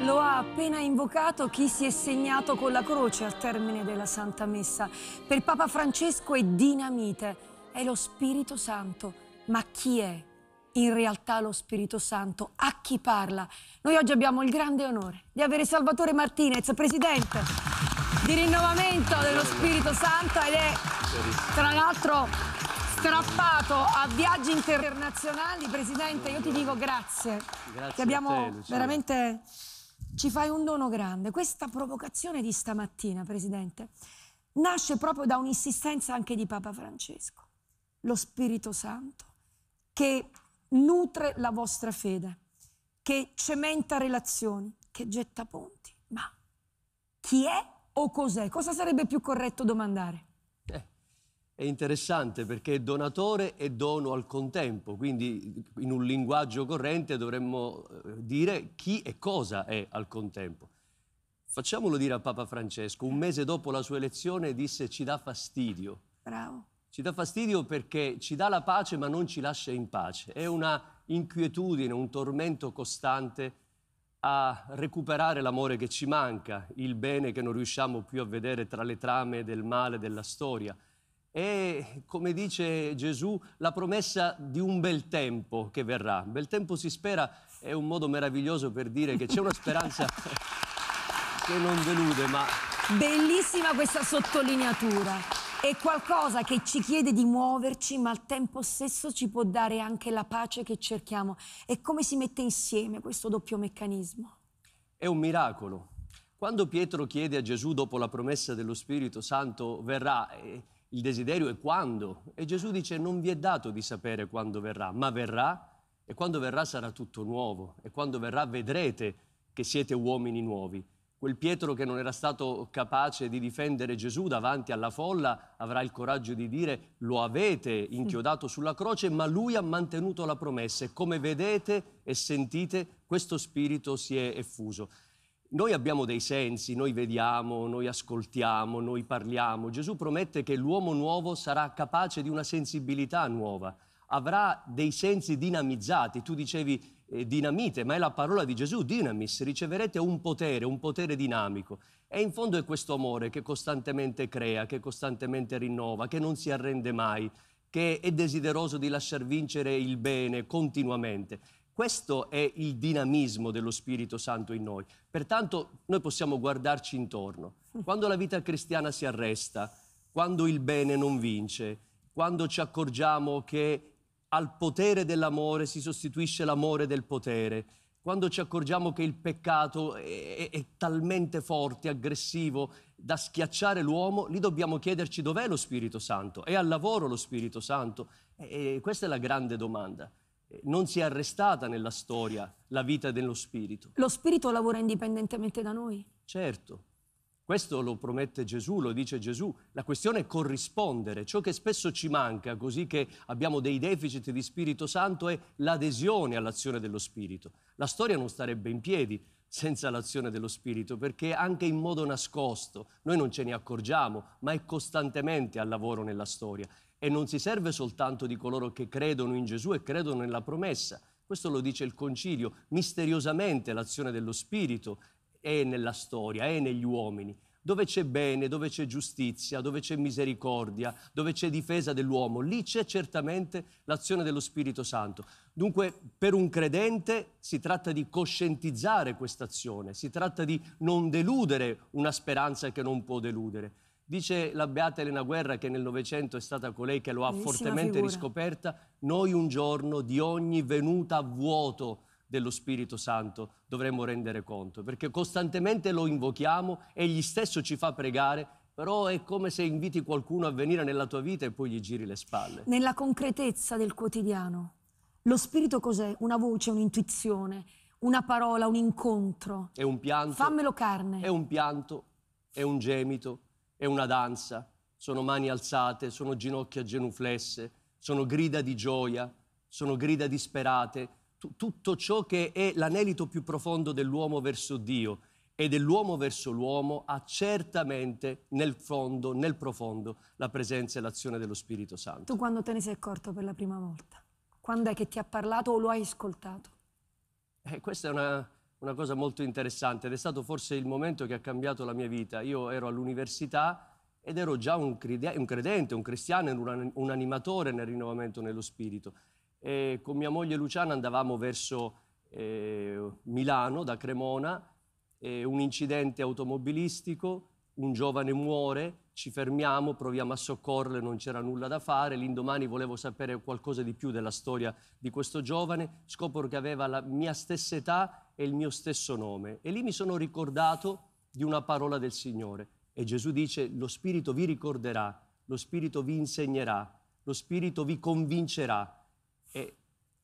Lo ha appena invocato chi si è segnato con la croce al termine della Santa Messa. Per Papa Francesco è dinamite, è lo Spirito Santo. Ma chi è in realtà lo Spirito Santo? A chi parla? Noi oggi abbiamo il grande onore di avere Salvatore Martinez, presidente di rinnovamento dello Spirito Santo ed è tra l'altro strappato a viaggi internazionali. Presidente, io ti dico grazie. Grazie. Ti abbiamo te, veramente ci fai un dono grande. Questa provocazione di stamattina, Presidente, nasce proprio da un'insistenza anche di Papa Francesco, lo Spirito Santo, che nutre la vostra fede, che cementa relazioni, che getta ponti. Ma chi è o cos'è? Cosa sarebbe più corretto domandare? è interessante perché donatore e dono al contempo, quindi in un linguaggio corrente dovremmo eh, dire chi e cosa è al contempo. Facciamolo dire a Papa Francesco, un mese dopo la sua elezione disse ci dà fastidio. Bravo. Ci dà fastidio perché ci dà la pace ma non ci lascia in pace. È una inquietudine, un tormento costante a recuperare l'amore che ci manca, il bene che non riusciamo più a vedere tra le trame del male della storia è, come dice Gesù, la promessa di un bel tempo che verrà. Bel tempo si spera è un modo meraviglioso per dire che c'è una speranza che non delude, ma... Bellissima questa sottolineatura. È qualcosa che ci chiede di muoverci, ma al tempo stesso ci può dare anche la pace che cerchiamo. E come si mette insieme questo doppio meccanismo? È un miracolo. Quando Pietro chiede a Gesù, dopo la promessa dello Spirito Santo, verrà, eh, il desiderio è quando. E Gesù dice non vi è dato di sapere quando verrà, ma verrà e quando verrà sarà tutto nuovo e quando verrà vedrete che siete uomini nuovi. Quel Pietro che non era stato capace di difendere Gesù davanti alla folla avrà il coraggio di dire lo avete inchiodato sulla croce, ma lui ha mantenuto la promessa e come vedete e sentite questo spirito si è effuso. Noi abbiamo dei sensi, noi vediamo, noi ascoltiamo, noi parliamo. Gesù promette che l'uomo nuovo sarà capace di una sensibilità nuova, avrà dei sensi dinamizzati. Tu dicevi eh, dinamite, ma è la parola di Gesù, dinamis, riceverete un potere, un potere dinamico. E in fondo è questo amore che costantemente crea, che costantemente rinnova, che non si arrende mai, che è desideroso di lasciar vincere il bene continuamente. Questo è il dinamismo dello Spirito Santo in noi. Pertanto noi possiamo guardarci intorno. Quando la vita cristiana si arresta, quando il bene non vince, quando ci accorgiamo che al potere dell'amore si sostituisce l'amore del potere, quando ci accorgiamo che il peccato è, è, è talmente forte, aggressivo, da schiacciare l'uomo, lì dobbiamo chiederci dov'è lo Spirito Santo, è al lavoro lo Spirito Santo? E, e questa è la grande domanda. Eh, non si è arrestata nella storia la vita dello spirito. Lo spirito lavora indipendentemente da noi. Certo, questo lo promette Gesù, lo dice Gesù. La questione è corrispondere. Ciò che spesso ci manca, così che abbiamo dei deficit di Spirito Santo, è l'adesione all'azione dello Spirito. La storia non starebbe in piedi senza l'azione dello Spirito, perché anche in modo nascosto noi non ce ne accorgiamo, ma è costantemente al lavoro nella storia e non si serve soltanto di coloro che credono in Gesù e credono nella promessa. Questo lo dice il concilio. Misteriosamente l'azione dello Spirito è nella storia, è negli uomini. Dove c'è bene, dove c'è giustizia, dove c'è misericordia, dove c'è difesa dell'uomo, lì c'è certamente l'azione dello Spirito Santo. Dunque, per un credente si tratta di coscientizzare questa azione, si tratta di non deludere una speranza che non può deludere Dice la beata Elena Guerra, che nel Novecento è stata colei che lo ha fortemente figura. riscoperta, noi un giorno di ogni venuta a vuoto dello Spirito Santo dovremmo rendere conto, perché costantemente lo invochiamo, egli stesso ci fa pregare, però è come se inviti qualcuno a venire nella tua vita e poi gli giri le spalle. Nella concretezza del quotidiano, lo Spirito cos'è? Una voce, un'intuizione, una parola, un incontro. È un pianto. Fammelo carne. È un pianto, è un gemito, è una danza, sono mani alzate, sono ginocchia genuflesse, sono grida di gioia, sono grida disperate, T- tutto ciò che è l'anelito più profondo dell'uomo verso Dio e dell'uomo verso l'uomo ha certamente nel fondo, nel profondo, la presenza e l'azione dello Spirito Santo. Tu quando te ne sei accorto per la prima volta? Quando è che ti ha parlato o lo hai ascoltato? Eh, questa è una, una cosa molto interessante ed è stato forse il momento che ha cambiato la mia vita. Io ero all'università ed ero già un, credente, un cristiano, un, un animatore nel rinnovamento nello spirito. E con mia moglie Luciana andavamo verso eh, Milano da Cremona, eh, un incidente automobilistico, un giovane muore, ci fermiamo, proviamo a soccorrere, non c'era nulla da fare, l'indomani volevo sapere qualcosa di più della storia di questo giovane, scopro che aveva la mia stessa età e il mio stesso nome. E lì mi sono ricordato di una parola del Signore. E Gesù dice, lo Spirito vi ricorderà, lo Spirito vi insegnerà, lo Spirito vi convincerà. E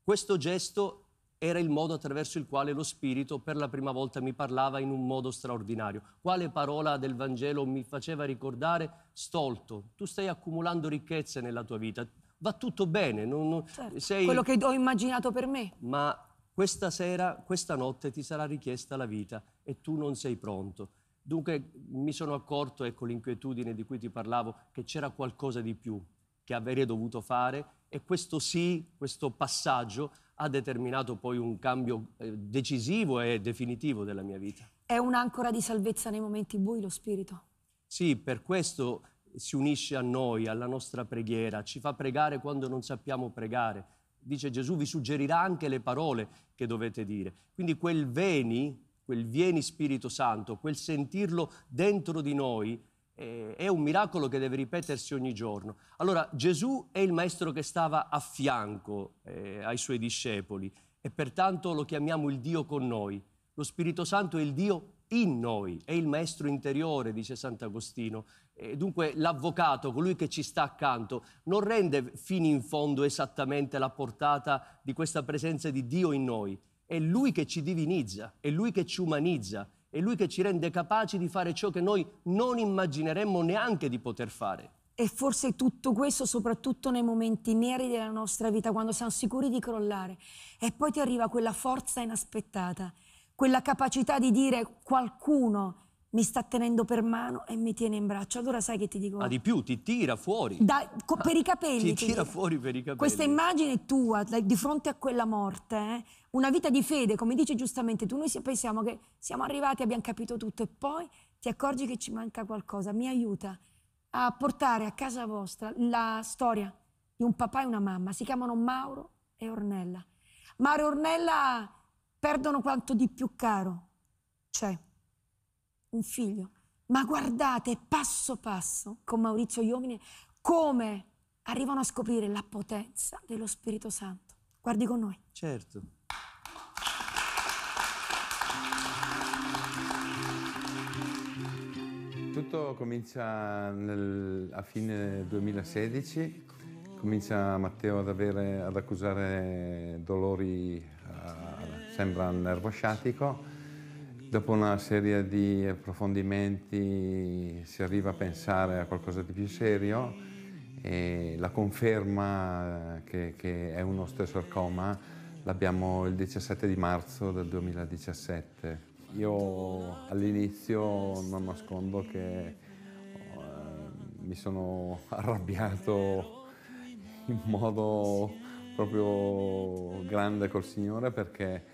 questo gesto era il modo attraverso il quale lo Spirito per la prima volta mi parlava in un modo straordinario. Quale parola del Vangelo mi faceva ricordare? Stolto, tu stai accumulando ricchezze nella tua vita, va tutto bene. Non, non, certo, sei... Quello che ho immaginato per me. Ma questa sera, questa notte ti sarà richiesta la vita e tu non sei pronto. Dunque mi sono accorto, ecco l'inquietudine di cui ti parlavo, che c'era qualcosa di più che avrei dovuto fare e questo sì, questo passaggio ha determinato poi un cambio eh, decisivo e definitivo della mia vita. È un'ancora di salvezza nei momenti bui lo spirito? Sì, per questo si unisce a noi, alla nostra preghiera, ci fa pregare quando non sappiamo pregare, dice Gesù, vi suggerirà anche le parole che dovete dire. Quindi quel veni, quel vieni Spirito Santo, quel sentirlo dentro di noi, eh, è un miracolo che deve ripetersi ogni giorno. Allora Gesù è il maestro che stava a fianco eh, ai suoi discepoli e pertanto lo chiamiamo il Dio con noi. Lo Spirito Santo è il Dio in noi, è il maestro interiore, dice Sant'Agostino. E eh, dunque l'avvocato, colui che ci sta accanto, non rende fino in fondo esattamente la portata di questa presenza di Dio in noi. È lui che ci divinizza, è lui che ci umanizza, è lui che ci rende capaci di fare ciò che noi non immagineremmo neanche di poter fare. E forse tutto questo soprattutto nei momenti neri della nostra vita, quando siamo sicuri di crollare. E poi ti arriva quella forza inaspettata quella capacità di dire qualcuno mi sta tenendo per mano e mi tiene in braccio. Allora sai che ti dico? Ma ah, di più, ti tira fuori. Da, co, ah, per i capelli. Ti, ti tira, tira fuori per i capelli. Questa immagine tua, di fronte a quella morte, eh, una vita di fede, come dici giustamente tu, noi pensiamo che siamo arrivati, abbiamo capito tutto e poi ti accorgi che ci manca qualcosa. Mi aiuta a portare a casa vostra la storia di un papà e una mamma. Si chiamano Mauro e Ornella. Mauro e Ornella perdono quanto di più caro c'è, un figlio. Ma guardate passo passo con Maurizio Iomine come arrivano a scoprire la potenza dello Spirito Santo. Guardi con noi. Certo. Tutto comincia nel, a fine 2016, comincia Matteo ad, avere, ad accusare dolori a, eh, sembra un nervo sciatico. Dopo una serie di approfondimenti si arriva a pensare a qualcosa di più serio e la conferma che, che è stesso arcoma l'abbiamo il 17 di marzo del 2017. Io all'inizio non nascondo che eh, mi sono arrabbiato in modo proprio grande col Signore perché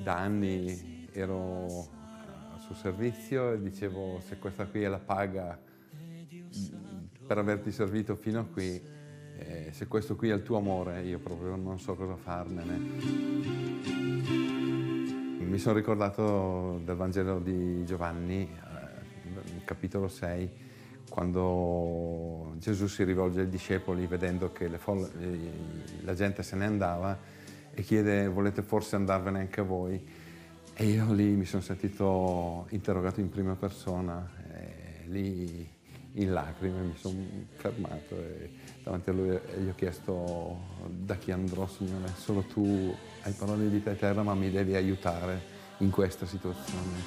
da anni ero al suo servizio e dicevo se questa qui è la paga per averti servito fino a qui, eh, se questo qui è il tuo amore, io proprio non so cosa farmene. Mi sono ricordato del Vangelo di Giovanni, eh, capitolo 6, quando Gesù si rivolge ai discepoli vedendo che folle, eh, la gente se ne andava e chiede volete forse andarvene anche voi? E io lì mi sono sentito interrogato in prima persona, lì in lacrime mi sono fermato e davanti a lui gli ho chiesto da chi andrò Signore, solo tu hai parole di vita eterna ma mi devi aiutare in questa situazione.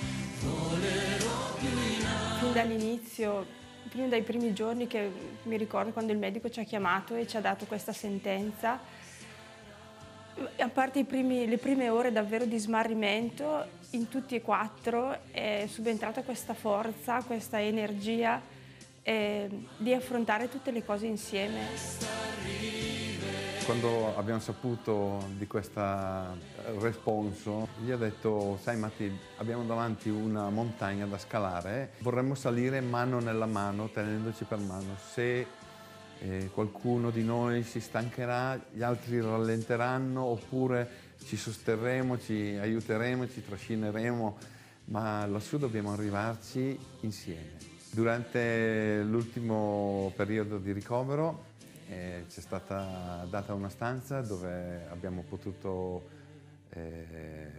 Fin dall'inizio, prima dai primi giorni che mi ricordo quando il medico ci ha chiamato e ci ha dato questa sentenza, eh, a parte primi, le prime ore davvero di smarrimento, in tutti e quattro è subentrata questa forza, questa energia eh, di affrontare tutte le cose insieme. Quando abbiamo saputo di questo eh, responso, gli ha detto, sai Matti, abbiamo davanti una montagna da scalare, vorremmo salire mano nella mano, tenendoci per mano. Se eh, qualcuno di noi si stancherà, gli altri rallenteranno oppure ci sosterremo, ci aiuteremo, ci trascineremo, ma lassù dobbiamo arrivarci insieme. Durante l'ultimo periodo di ricovero eh, ci è stata data una stanza dove abbiamo potuto eh,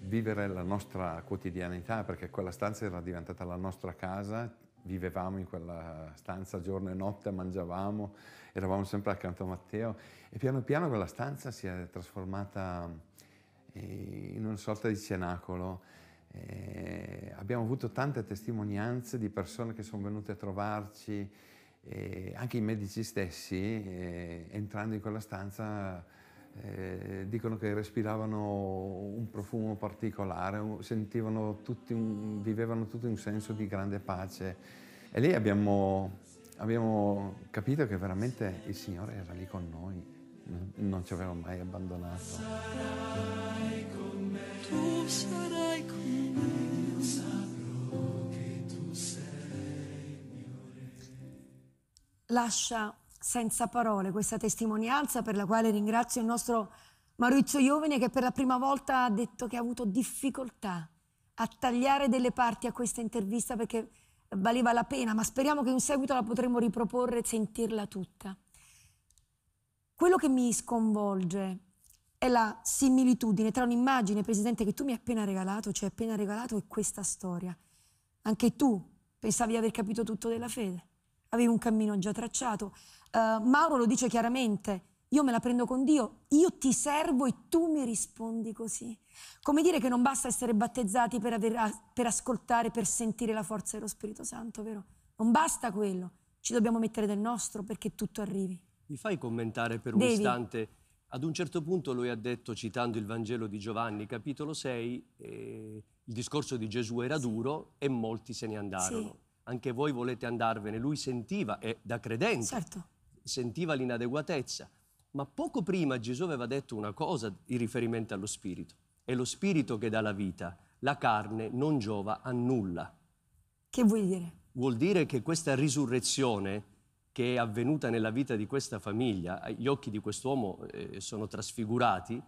vivere la nostra quotidianità perché quella stanza era diventata la nostra casa, vivevamo in quella stanza giorno e notte, mangiavamo, eravamo sempre accanto a Matteo e piano piano quella stanza si è trasformata eh, in una sorta di cenacolo. E eh, abbiamo avuto tante testimonianze di persone che sono venute a trovarci, eh, anche i medici stessi, entrando in quella stanza eh, dicono che respiravano un profumo particolare, sentivano tutti un, vivevano tutti un senso di grande pace. E lì abbiamo, abbiamo capito che veramente il Signore era lì con noi, non ci aveva mai abbandonato. Sarai con me, tu sarai con me, io saprò che tu sei mio re. Lascia senza parole questa testimonianza per la quale ringrazio il nostro Maurizio Iovine che per la prima volta ha detto che ha avuto difficoltà a tagliare delle parti a questa intervista perché valeva la pena, ma speriamo che in seguito la potremo riproporre e sentirla tutta. Quello che mi sconvolge è la similitudine tra un'immagine, Presidente, che tu mi hai appena regalato, ci cioè hai appena regalato, e questa storia. Anche tu pensavi di aver capito tutto della fede, avevi un cammino già tracciato, Uh, Mauro lo dice chiaramente, io me la prendo con Dio, io ti servo e tu mi rispondi così. Come dire che non basta essere battezzati per, aver, per ascoltare, per sentire la forza dello Spirito Santo, vero? Non basta quello, ci dobbiamo mettere del nostro perché tutto arrivi. Mi fai commentare per un Devi. istante? Ad un certo punto lui ha detto, citando il Vangelo di Giovanni, capitolo 6, eh, il discorso di Gesù era sì. duro e molti se ne andarono. Sì. Anche voi volete andarvene. Lui sentiva, e da credente, certo sentiva l'inadeguatezza. Ma poco prima Gesù aveva detto una cosa in riferimento allo Spirito. È lo Spirito che dà la vita, la carne non giova a nulla. Che vuol dire? Vuol dire che questa risurrezione che è avvenuta nella vita di questa famiglia, gli occhi di quest'uomo eh, sono trasfigurati,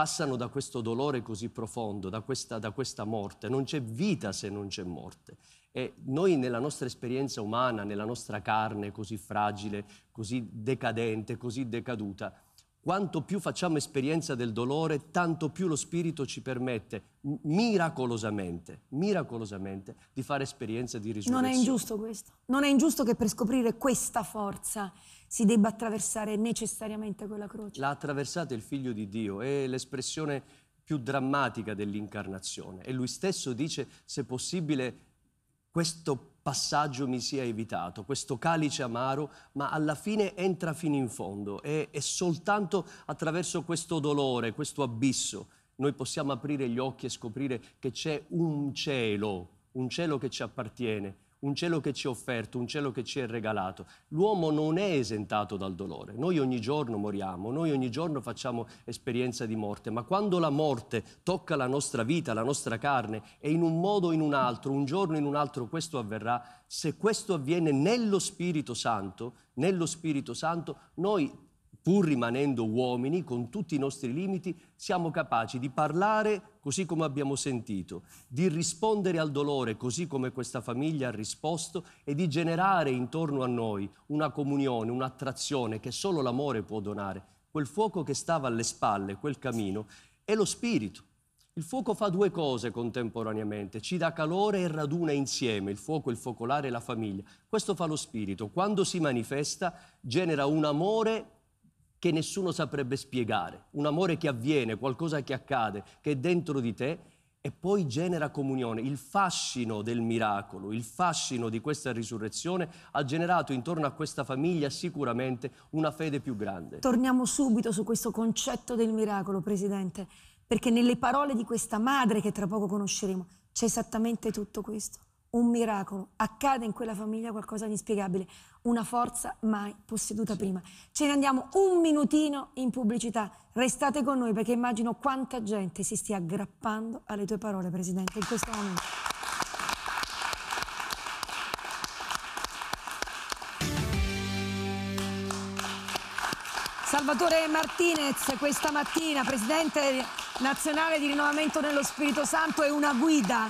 passano da questo dolore così profondo, da questa, da questa morte. Non c'è vita se non c'è morte. E noi nella nostra esperienza umana, nella nostra carne così fragile, così decadente, così decaduta, quanto più facciamo esperienza del dolore, tanto più lo Spirito ci permette miracolosamente, miracolosamente di fare esperienza di risurrezione. Non è ingiusto questo. Non è ingiusto che per scoprire questa forza si debba attraversare necessariamente quella croce. L'ha attraversata il figlio di Dio, è l'espressione più drammatica dell'incarnazione e lui stesso dice se possibile questo passaggio mi sia evitato, questo calice amaro, ma alla fine entra fino in fondo e, e soltanto attraverso questo dolore, questo abisso, noi possiamo aprire gli occhi e scoprire che c'è un cielo, un cielo che ci appartiene un cielo che ci è offerto, un cielo che ci è regalato. L'uomo non è esentato dal dolore. Noi ogni giorno moriamo, noi ogni giorno facciamo esperienza di morte, ma quando la morte tocca la nostra vita, la nostra carne, e in un modo o in un altro, un giorno o in un altro questo avverrà, se questo avviene nello Spirito Santo, nello Spirito Santo, noi pur rimanendo uomini, con tutti i nostri limiti, siamo capaci di parlare così come abbiamo sentito, di rispondere al dolore così come questa famiglia ha risposto e di generare intorno a noi una comunione, un'attrazione che solo l'amore può donare. Quel fuoco che stava alle spalle, quel camino, è lo spirito. Il fuoco fa due cose contemporaneamente, ci dà calore e raduna insieme il fuoco, il focolare e la famiglia. Questo fa lo spirito. Quando si manifesta genera un amore che nessuno saprebbe spiegare, un amore che avviene, qualcosa che accade, che è dentro di te e poi genera comunione. Il fascino del miracolo, il fascino di questa risurrezione ha generato intorno a questa famiglia sicuramente una fede più grande. Torniamo subito su questo concetto del miracolo, Presidente, perché nelle parole di questa madre che tra poco conosceremo c'è esattamente tutto questo un miracolo, accade in quella famiglia qualcosa di inspiegabile, una forza mai posseduta prima. Ce ne andiamo un minutino in pubblicità, restate con noi perché immagino quanta gente si stia aggrappando alle tue parole, Presidente, in questo momento. Salvatore Martinez questa mattina, Presidente nazionale di rinnovamento nello Spirito Santo, è una guida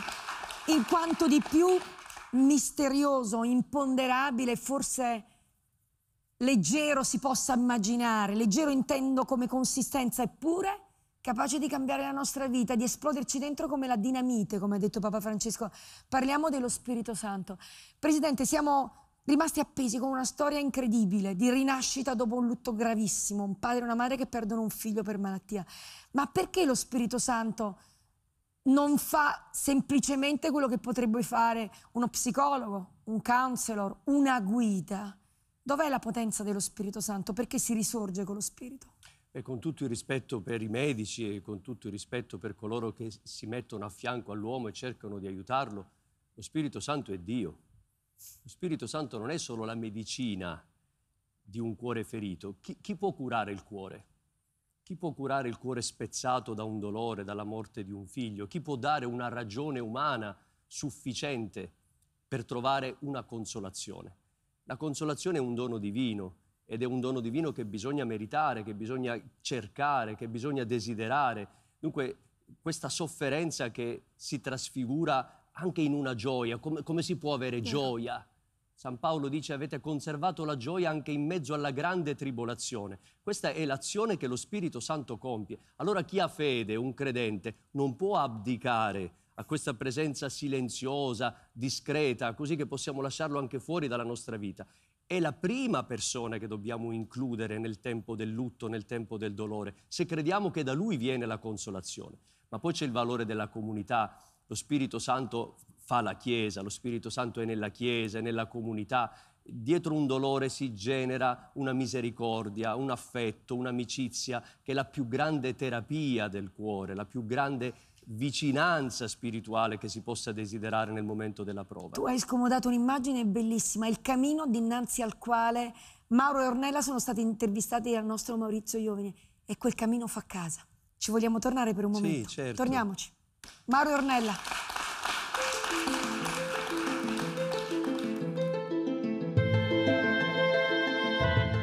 in quanto di più misterioso, imponderabile, forse leggero si possa immaginare. Leggero intendo come consistenza, eppure capace di cambiare la nostra vita, di esploderci dentro come la dinamite, come ha detto Papa Francesco. Parliamo dello Spirito Santo. Presidente, siamo rimasti appesi con una storia incredibile di rinascita dopo un lutto gravissimo, un padre e una madre che perdono un figlio per malattia. Ma perché lo Spirito Santo non fa semplicemente quello che potrebbe fare uno psicologo, un counselor, una guida. Dov'è la potenza dello Spirito Santo? Perché si risorge con lo Spirito? E con tutto il rispetto per i medici e con tutto il rispetto per coloro che si mettono a fianco all'uomo e cercano di aiutarlo, lo Spirito Santo è Dio. Lo Spirito Santo non è solo la medicina di un cuore ferito. Chi, chi può curare il cuore? Chi può curare il cuore spezzato da un dolore, dalla morte di un figlio? Chi può dare una ragione umana sufficiente per trovare una consolazione? La consolazione è un dono divino ed è un dono divino che bisogna meritare, che bisogna cercare, che bisogna desiderare. Dunque questa sofferenza che si trasfigura anche in una gioia, come, come si può avere esatto. gioia? San Paolo dice avete conservato la gioia anche in mezzo alla grande tribolazione. Questa è l'azione che lo Spirito Santo compie. Allora chi ha fede, un credente, non può abdicare a questa presenza silenziosa, discreta, così che possiamo lasciarlo anche fuori dalla nostra vita. È la prima persona che dobbiamo includere nel tempo del lutto, nel tempo del dolore, se crediamo che da lui viene la consolazione. Ma poi c'è il valore della comunità, lo Spirito Santo fa la Chiesa, lo Spirito Santo è nella Chiesa, è nella comunità. Dietro un dolore si genera una misericordia, un affetto, un'amicizia che è la più grande terapia del cuore, la più grande vicinanza spirituale che si possa desiderare nel momento della prova. Tu hai scomodato un'immagine bellissima, il cammino dinanzi al quale Mauro e Ornella sono stati intervistati dal nostro Maurizio Iovine e quel cammino fa casa. Ci vogliamo tornare per un momento? Sì, certo. Torniamoci. Mario Ornella.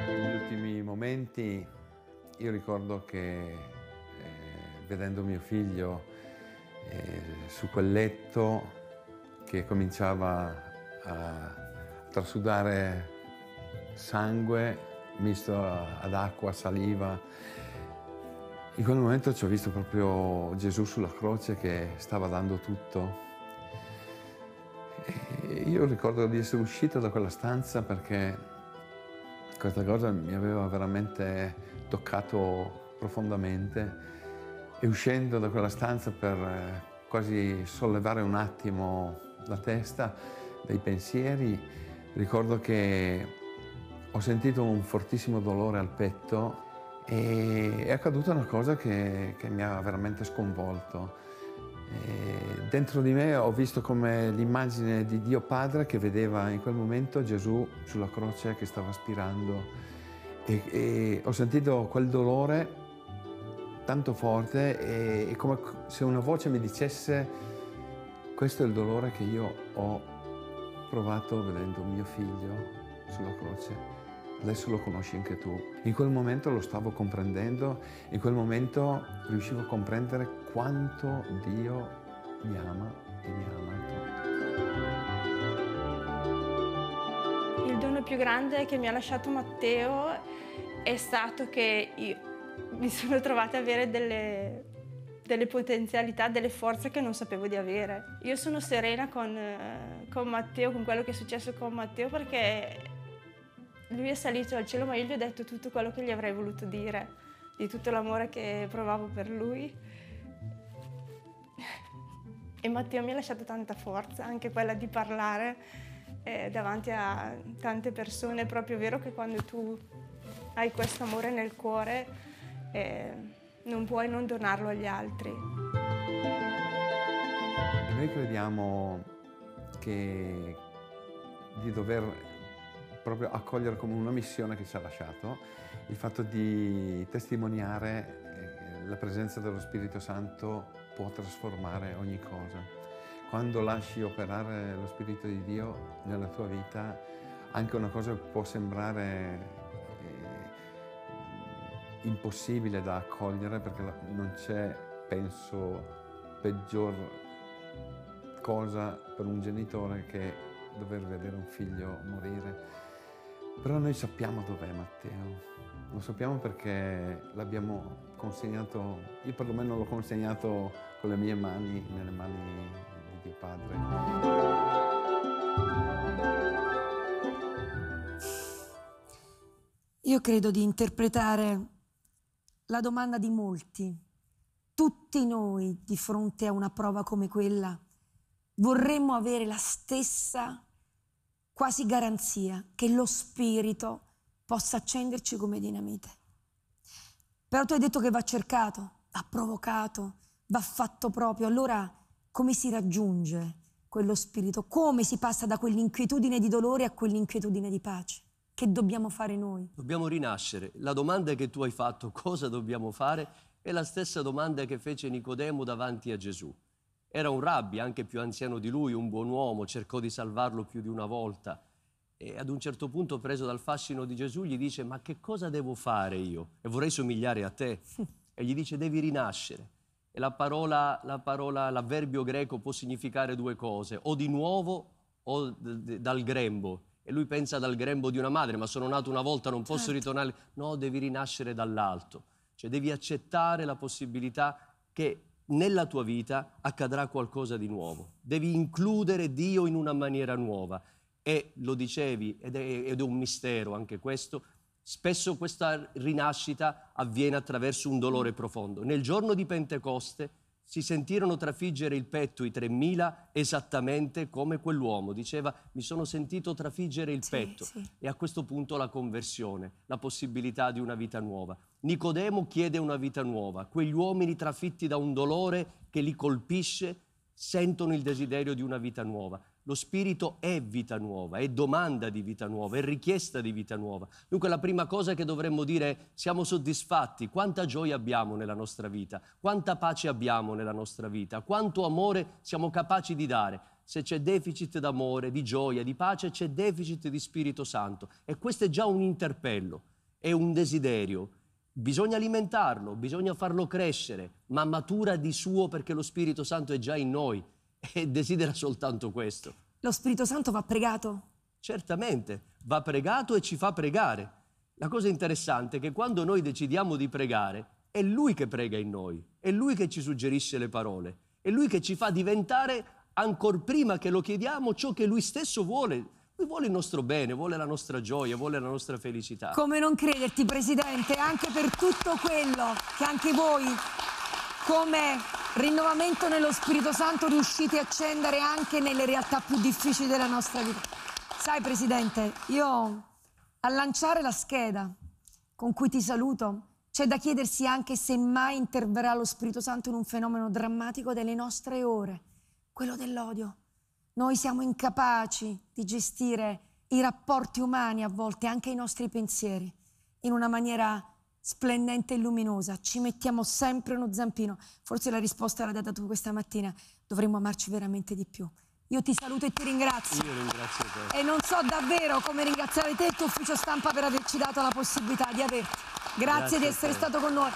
Negli ultimi momenti io ricordo che eh, vedendo mio figlio eh, su quel letto che cominciava a trasudare sangue misto ad acqua, saliva, in quel momento ci ho visto proprio Gesù sulla croce che stava dando tutto. E io ricordo di essere uscito da quella stanza perché questa cosa mi aveva veramente toccato profondamente e uscendo da quella stanza per eh, quasi sollevare un attimo la testa dai pensieri, ricordo che ho sentito un fortissimo dolore al petto e è accaduta una cosa che, che mi ha veramente sconvolto. E dentro di me ho visto come l'immagine di Dio Padre che vedeva in quel momento Gesù sulla croce che stava aspirando e, e ho sentito quel dolore tanto forte e, e come se una voce mi dicesse questo è il dolore che io ho provato vedendo mio figlio sulla croce adesso lo conosci anche tu. In quel momento lo stavo comprendendo, in quel momento riuscivo a comprendere quanto Dio mi ama e mi ha tutto. Il dono più grande che mi ha lasciato Matteo è stato che mi sono trovata a avere delle, delle potenzialità, delle forze che non sapevo di avere. Io sono serena con, eh, con Matteo, con quello che è successo con Matteo perché lui è salito al cielo, ma io gli ho detto tutto quello che gli avrei voluto dire, di tutto l'amore che provavo per lui. E Matteo mi ha lasciato tanta forza, anche quella di parlare eh, davanti a tante persone. È proprio vero che quando tu hai questo amore nel cuore, eh, non puoi non donarlo agli altri. Noi crediamo che di dover proprio accogliere come una missione che ci ha lasciato, il fatto di testimoniare eh, la presenza dello Spirito Santo può trasformare ogni cosa. Quando lasci operare lo Spirito di Dio nella tua vita, anche una cosa può sembrare eh, impossibile da accogliere perché non c'è, penso, peggior cosa per un genitore che dover vedere un figlio morire. Però noi sappiamo dov'è Matteo. Lo sappiamo perché l'abbiamo consegnato, io perlomeno l'ho consegnato con le mie mani, nelle mani di mio Padre. Io credo di interpretare la domanda di molti. Tutti noi, di fronte a una prova come quella, vorremmo avere la stessa quasi garanzia che lo Spirito possa accenderci come dinamite. Però tu hai detto che va cercato, va provocato, va fatto proprio. Allora come si raggiunge quello Spirito? Come si passa da quell'inquietudine di dolore a quell'inquietudine di pace? Che dobbiamo fare noi? Dobbiamo rinascere. La domanda che tu hai fatto, cosa dobbiamo fare, è la stessa domanda che fece Nicodemo davanti a Gesù. Era un rabbi, anche più anziano di lui, un buon uomo, cercò di salvarlo più di una volta. E ad un certo punto, preso dal fascino di Gesù, gli dice, ma che cosa devo fare io? E vorrei somigliare a te. E gli dice, devi rinascere. E la parola, la parola, l'avverbio greco può significare due cose, o di nuovo o d- d- dal grembo. E lui pensa dal grembo di una madre, ma sono nato una volta, non posso certo. ritornare. No, devi rinascere dall'alto. Cioè devi accettare la possibilità che nella tua vita accadrà qualcosa di nuovo. Devi includere Dio in una maniera nuova. E lo dicevi, ed è, ed è un mistero anche questo, spesso questa rinascita avviene attraverso un dolore profondo. Nel giorno di Pentecoste si sentirono trafiggere il petto i 3.000 esattamente come quell'uomo. Diceva, mi sono sentito trafiggere il sì, petto. Sì. E a questo punto la conversione, la possibilità di una vita nuova. Nicodemo chiede una vita nuova. Quegli uomini trafitti da un dolore che li colpisce sentono il desiderio di una vita nuova. Lo spirito è vita nuova, è domanda di vita nuova, è richiesta di vita nuova. Dunque la prima cosa che dovremmo dire è siamo soddisfatti, quanta gioia abbiamo nella nostra vita, quanta pace abbiamo nella nostra vita, quanto amore siamo capaci di dare. Se c'è deficit d'amore, di gioia, di pace, c'è deficit di Spirito Santo. E questo è già un interpello, è un desiderio. Bisogna alimentarlo, bisogna farlo crescere, ma matura di suo perché lo Spirito Santo è già in noi e desidera soltanto questo. Lo Spirito Santo va pregato? Certamente, va pregato e ci fa pregare. La cosa interessante è che quando noi decidiamo di pregare, è Lui che prega in noi, è Lui che ci suggerisce le parole, è Lui che ci fa diventare, ancor prima che lo chiediamo, ciò che Lui stesso vuole. Lui vuole il nostro bene, vuole la nostra gioia, vuole la nostra felicità. Come non crederti, Presidente, anche per tutto quello che anche voi, come Rinnovamento nello Spirito Santo riusciti a accendere anche nelle realtà più difficili della nostra vita. Sai Presidente, io a lanciare la scheda con cui ti saluto c'è da chiedersi anche se mai interverrà lo Spirito Santo in un fenomeno drammatico delle nostre ore, quello dell'odio. Noi siamo incapaci di gestire i rapporti umani a volte, anche i nostri pensieri, in una maniera splendente e luminosa, ci mettiamo sempre uno zampino. Forse la risposta l'ha data tu questa mattina, dovremmo amarci veramente di più. Io ti saluto e ti ringrazio. Io ringrazio te. E non so davvero come ringraziare te e il tuo ufficio stampa per averci dato la possibilità di averti. Grazie, Grazie di essere stato con noi.